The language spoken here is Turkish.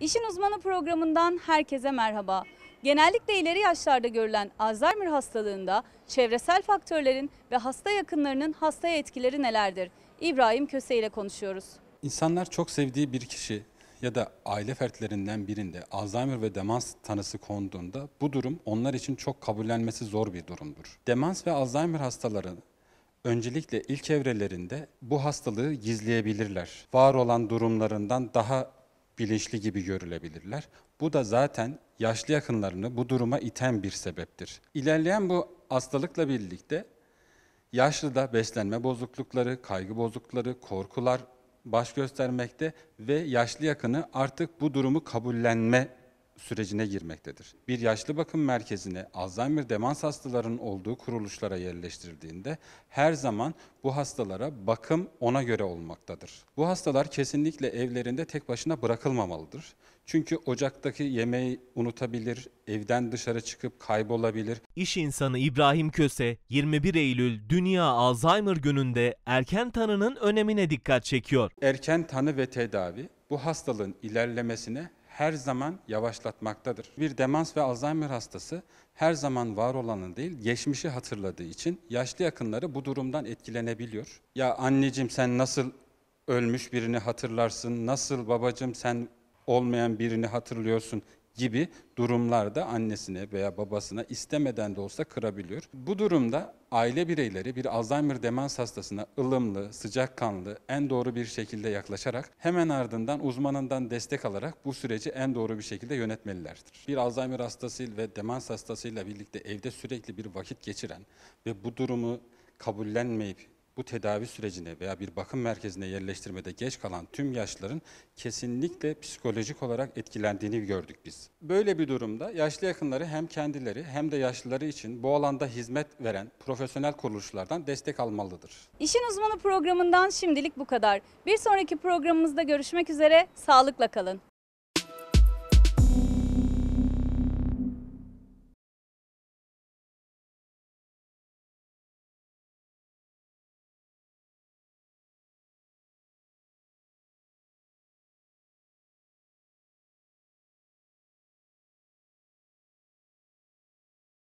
İşin Uzmanı programından herkese merhaba. Genellikle ileri yaşlarda görülen Alzheimer hastalığında çevresel faktörlerin ve hasta yakınlarının hastaya etkileri nelerdir? İbrahim Köse ile konuşuyoruz. İnsanlar çok sevdiği bir kişi ya da aile fertlerinden birinde Alzheimer ve demans tanısı konduğunda bu durum onlar için çok kabullenmesi zor bir durumdur. Demans ve Alzheimer hastaları öncelikle ilk evrelerinde bu hastalığı gizleyebilirler. Var olan durumlarından daha bilinçli gibi görülebilirler. Bu da zaten yaşlı yakınlarını bu duruma iten bir sebeptir. İlerleyen bu hastalıkla birlikte yaşlıda beslenme bozuklukları, kaygı bozuklukları, korkular baş göstermekte ve yaşlı yakını artık bu durumu kabullenme sürecine girmektedir. Bir yaşlı bakım merkezine Alzheimer demans hastalarının olduğu kuruluşlara yerleştirildiğinde her zaman bu hastalara bakım ona göre olmaktadır. Bu hastalar kesinlikle evlerinde tek başına bırakılmamalıdır. Çünkü ocaktaki yemeği unutabilir, evden dışarı çıkıp kaybolabilir. İş insanı İbrahim Köse 21 Eylül Dünya Alzheimer Günü'nde erken tanının önemine dikkat çekiyor. Erken tanı ve tedavi bu hastalığın ilerlemesine her zaman yavaşlatmaktadır. Bir demans ve Alzheimer hastası her zaman var olanı değil, geçmişi hatırladığı için yaşlı yakınları bu durumdan etkilenebiliyor. Ya anneciğim sen nasıl ölmüş birini hatırlarsın, nasıl babacığım sen olmayan birini hatırlıyorsun gibi durumlarda annesine veya babasına istemeden de olsa kırabiliyor. Bu durumda aile bireyleri bir Alzheimer demans hastasına ılımlı, sıcakkanlı, en doğru bir şekilde yaklaşarak hemen ardından uzmanından destek alarak bu süreci en doğru bir şekilde yönetmelilerdir. Bir Alzheimer hastası ve demans hastasıyla birlikte evde sürekli bir vakit geçiren ve bu durumu kabullenmeyip bu tedavi sürecine veya bir bakım merkezine yerleştirmede geç kalan tüm yaşlıların kesinlikle psikolojik olarak etkilendiğini gördük biz. Böyle bir durumda yaşlı yakınları hem kendileri hem de yaşlıları için bu alanda hizmet veren profesyonel kuruluşlardan destek almalıdır. İşin Uzmanı programından şimdilik bu kadar. Bir sonraki programımızda görüşmek üzere, sağlıkla kalın.